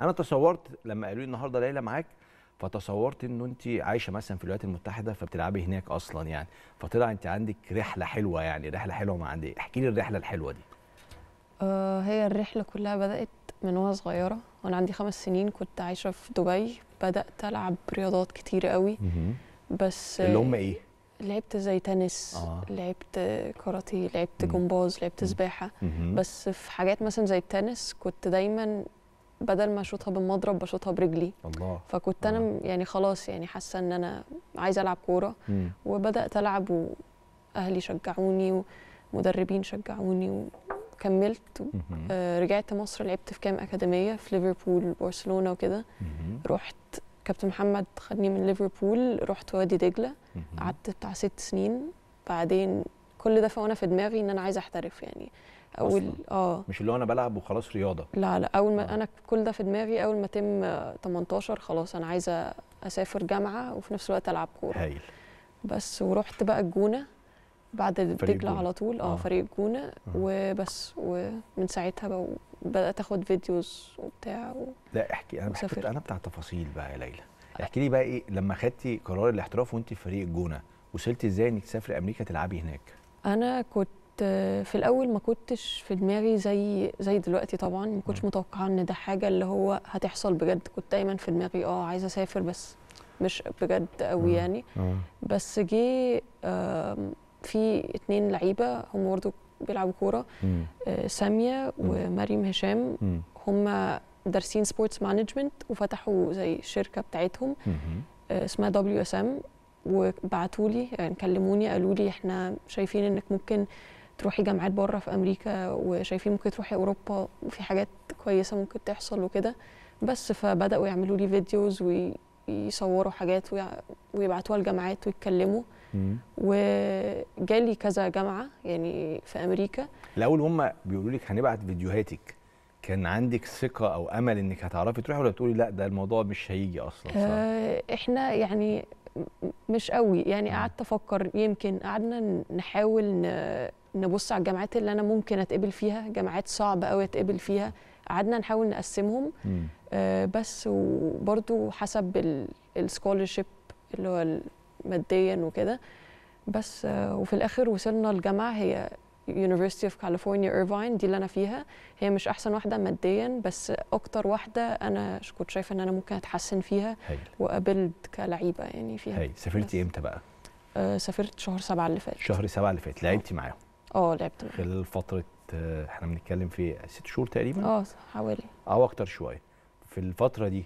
انا تصورت لما قالوا لي النهارده ليلى معاك فتصورت ان انت عايشه مثلا في الولايات المتحده فبتلعبي هناك اصلا يعني فطلع انت عندك رحله حلوه يعني رحله حلوه ما عندي احكي لي الرحله الحلوه دي آه هي الرحله كلها بدات من وانا صغيره وانا عندي خمس سنين كنت عايشه في دبي بدات العب رياضات كتير قوي بس اللي هم ايه لعبت زي تنس آه. لعبت كاراتيه لعبت جمباز لعبت سباحه بس في حاجات مثلا زي التنس كنت دايما بدل ما اشوطها بالمضرب بشوطها برجلي الله فكنت انا آه. يعني خلاص يعني حاسه ان انا عايزه العب كوره وبدات العب واهلي شجعوني ومدربين شجعوني وكملت آه رجعت مصر لعبت في كام اكاديميه في ليفربول وبرشلونه وكده رحت كابتن محمد خدني من ليفربول رحت وادي دجله قعدت بتاع ست سنين بعدين كل ده فانا في دماغي ان انا عايزه احترف يعني اول اه مش اللي هو انا بلعب وخلاص رياضه لا لا اول ما آه. انا كل ده في دماغي اول ما تم 18 خلاص انا عايزه اسافر جامعه وفي نفس الوقت العب كوره هايل بس ورحت بقى الجونه بعد الدجلة على طول آه،, اه, فريق الجونه آه. وبس ومن ساعتها بقى بدات اخد فيديوز وبتاع و... لا احكي انا بحب انا بتاع تفاصيل بقى يا ليلى احكي لي بقى ايه لما خدتي قرار الاحتراف وانت في فريق الجونه وصلتي ازاي انك تسافري امريكا تلعبي هناك انا كنت في الاول ما كنتش في دماغي زي زي دلوقتي طبعا ما كنتش متوقعه ان ده حاجه اللي هو هتحصل بجد كنت دايما في دماغي اه عايزه اسافر بس مش بجد قوي يعني آه. بس جه في اتنين لعيبه هم برضه بيلعبوا كوره آه، ساميه ومريم هشام هم دارسين سبورتس مانجمنت وفتحوا زي الشركه بتاعتهم آه، اسمها دبليو اس ام وبعتوا لي يعني كلموني قالوا لي احنا شايفين انك ممكن تروحي جامعات بره في امريكا وشايفين ممكن تروحي اوروبا وفي حاجات كويسه ممكن تحصل وكده بس فبداوا يعملوا لي فيديوز ويصوروا حاجات ويبعتوها لجامعات ويتكلموا وجالي كذا جامعه يعني في امريكا الاول هم بيقولوا لك هنبعت فيديوهاتك كان عندك ثقه او امل انك هتعرفي تروحي ولا بتقولي لا ده الموضوع مش هيجي اصلا صح؟ آه، احنا يعني مش قوي يعني قعدت افكر يمكن قعدنا نحاول نبص على الجامعات اللي انا ممكن اتقبل فيها جامعات صعب قوي اتقبل فيها قعدنا نحاول نقسمهم آه بس وبرده حسب السكولرشيب اللي هو ماديا وكده بس آه وفي الاخر وصلنا الجامعه هي يونيفرستي اوف كاليفورنيا ايرفاين دي اللي انا فيها هي مش احسن واحده ماديا بس اكتر واحده انا كنت شايفه ان انا ممكن اتحسن فيها هيل. وقابلت كلعيبه يعني فيها هي سافرتي امتى بقى؟ آه سافرت شهر سبعة اللي فات شهر سبعة اللي فات لعبتي معاهم اه لعبت معاهم خلال فتره آه، احنا بنتكلم في ست شهور تقريبا اه حوالي او اكتر شويه في الفتره دي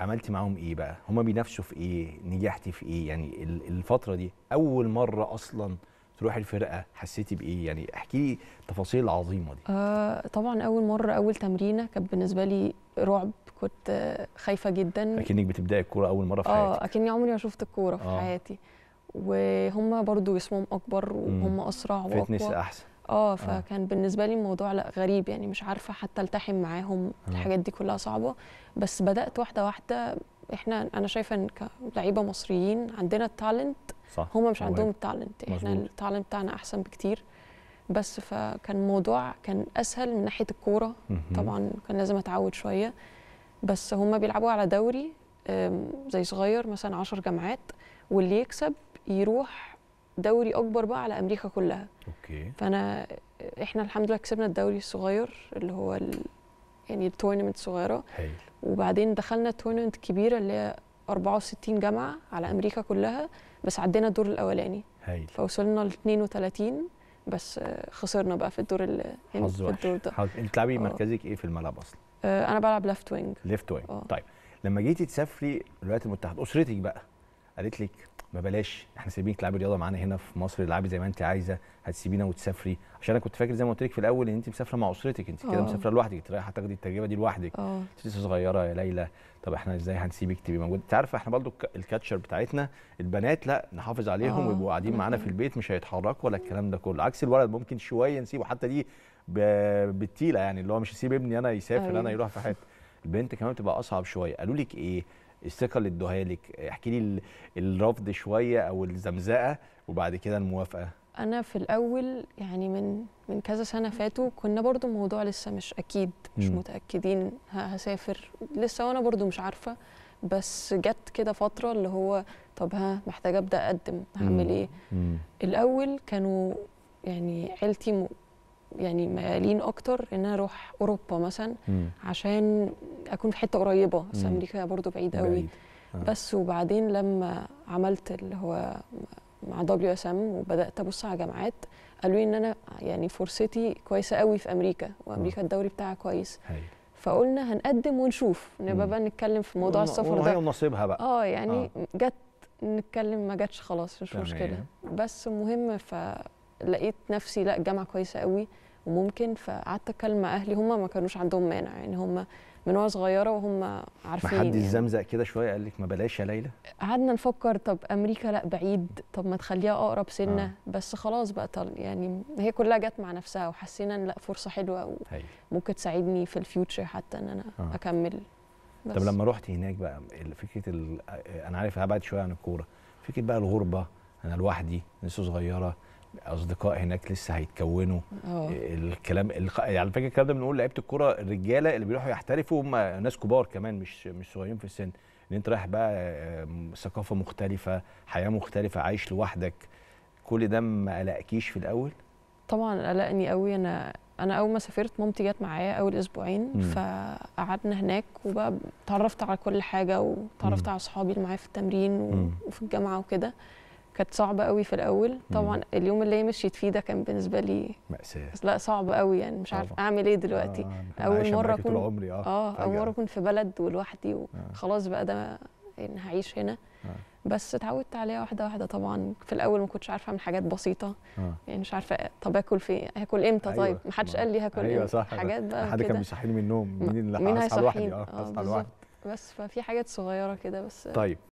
عملتي معاهم ايه بقى؟ هما بينافسوا في ايه؟ نجحتي في ايه؟ يعني الفتره دي اول مره اصلا تروح الفرقه حسيتي بايه يعني احكي لي التفاصيل العظيمه دي آه طبعا اول مره اول تمرينه كانت بالنسبه لي رعب كنت خايفه جدا اكنك بتبداي الكوره اول مره في آه، حياتك اه اكني عمري ما شفت الكوره في آه. حياتي وهم برضو جسمهم اكبر وهم اسرع واقوى فتنس احسن اه, آه. فكان آه. بالنسبه لي الموضوع لا غريب يعني مش عارفه حتى التحم معاهم آه. الحاجات دي كلها صعبه بس بدات واحده واحده احنا انا شايفه ان كلعيبه مصريين عندنا التالنت صح هم مش عندهم التالنت احنا التالنت بتاعنا احسن بكتير بس فكان موضوع كان اسهل من ناحيه الكوره طبعا كان لازم اتعود شويه بس هم بيلعبوا على دوري زي صغير مثلا 10 جامعات واللي يكسب يروح دوري اكبر بقى على امريكا كلها اوكي فانا احنا الحمد لله كسبنا الدوري الصغير اللي هو ال... يعني التورنمنت الصغيره وبعدين دخلنا تورنمنت كبيره اللي هي 64 جامعه على امريكا كلها بس عدينا الدور الاولاني هايل فوصلنا ل 32 بس آه، خسرنا بقى في الدور اللي يعني حظ في الدور ده حظ انت بتلعبي آه. مركزك ايه في الملعب اصلا؟ آه، انا بلعب ليفت وينج ليفت وينج طيب لما جيتي تسافري الولايات المتحده اسرتك بقى قالت لك ما بلاش احنا سايبينك تلعبي رياضه معانا هنا في مصر العبي زي ما انت عايزه هتسيبينا وتسافري عشان انا كنت فاكر زي ما قلت لك في الاول ان انت مسافره مع اسرتك انت كده آه. مسافره لوحدك انت رايحه تاخدي التجربه دي لوحدك آه. انت لسه صغيره يا ليلى طب احنا ازاي هنسيبك تبقي موجوده انت عارفه احنا برضو الكاتشر بتاعتنا البنات لا نحافظ عليهم آه. ويبقوا قاعدين معانا في أمم. البيت مش هيتحركوا ولا الكلام ده كله عكس الولد ممكن شويه نسيبه حتى دي بالتيله يعني اللي هو مش هسيب ابني انا يسافر أوه. انا أيوه. يروح في حته البنت كمان بتبقى اصعب شويه قالوا لك ايه الثقه اللي ادوها لك احكي لي الرفض شويه او الزمزقه وبعد كده الموافقه انا في الاول يعني من من كذا سنه فاتوا كنا برضو موضوع لسه مش اكيد مش م. متاكدين هسافر لسه وانا برضو مش عارفه بس جت كده فتره اللي هو طب ها محتاجه ابدا اقدم هعمل ايه م. الاول كانوا يعني عيلتي يعني ميالين اكتر ان انا اروح اوروبا مثلا مم. عشان اكون في حته قريبه بس امريكا برضو بعيد قوي بعيد. آه. بس وبعدين لما عملت اللي هو مع دبليو اس ام وبدات ابص على جامعات قالوا لي ان انا يعني فرصتي كويسه قوي في امريكا وامريكا آه. الدوري بتاعها كويس هي. فقلنا هنقدم ونشوف نبقى بقى نتكلم في موضوع السفر ده ونصيبها بقى اه يعني آه. جت نتكلم ما جاتش خلاص مش مشكله بس المهم ف لقيت نفسي لا الجامعه كويسه قوي وممكن فقعدت اكلم اهلي هم ما كانوش عندهم مانع يعني هم من وانا صغيره وهم عارفين ما حد الزمزق يعني. كده شويه قال لك ما بلاش يا ليلى قعدنا نفكر طب امريكا لا بعيد طب ما تخليها اقرب سنه آه. بس خلاص بقى طل يعني هي كلها جت مع نفسها وحسينا ان لا فرصه حلوه وممكن تساعدني في الفيوتشر حتى ان انا آه. اكمل بس. طب لما رحت هناك بقى فكره انا عارف هبعد شويه عن الكوره فكره بقى الغربه انا لوحدي لسه صغيره اصدقاء هناك لسه هيتكونوا أوه. الكلام يعني على يعني فكره الكلام ده بنقول لعيبه الكوره الرجاله اللي بيروحوا يحترفوا هم ناس كبار كمان مش مش صغيرين في السن ان انت رايح بقى ثقافه مختلفه حياه مختلفه عايش لوحدك كل ده ما قلقكيش في الاول طبعا قلقني قوي انا انا اول ما سافرت مامتي جت معايا اول اسبوعين مم. فقعدنا هناك وبقى اتعرفت على كل حاجه وتعرفت على اصحابي اللي معايا في التمرين وفي الجامعه وكده كانت صعبه قوي في الاول طبعا مم. اليوم اللي هي مشيت فيه ده كان بالنسبه لي ماساه لا صعب قوي يعني مش عارف اعمل ايه دلوقتي آه. اول مره اكون عمري اه, آه اول مره اكون في بلد ولوحدي آه. وخلاص بقى ده يعني هعيش هنا آه. بس اتعودت عليها واحده واحده طبعا في الاول ما كنتش عارفه اعمل حاجات بسيطه آه. يعني مش عارفه طب اكل في إيه، هاكل امتى أيوة. طيب ما حدش قال لي هاكل أيوة صح حاجات بقى حد كان بيصحيني من النوم مين اللي هصحى لوحدي اه, آه، هصحى لوحدي بس ففي حاجات صغيره كده بس طيب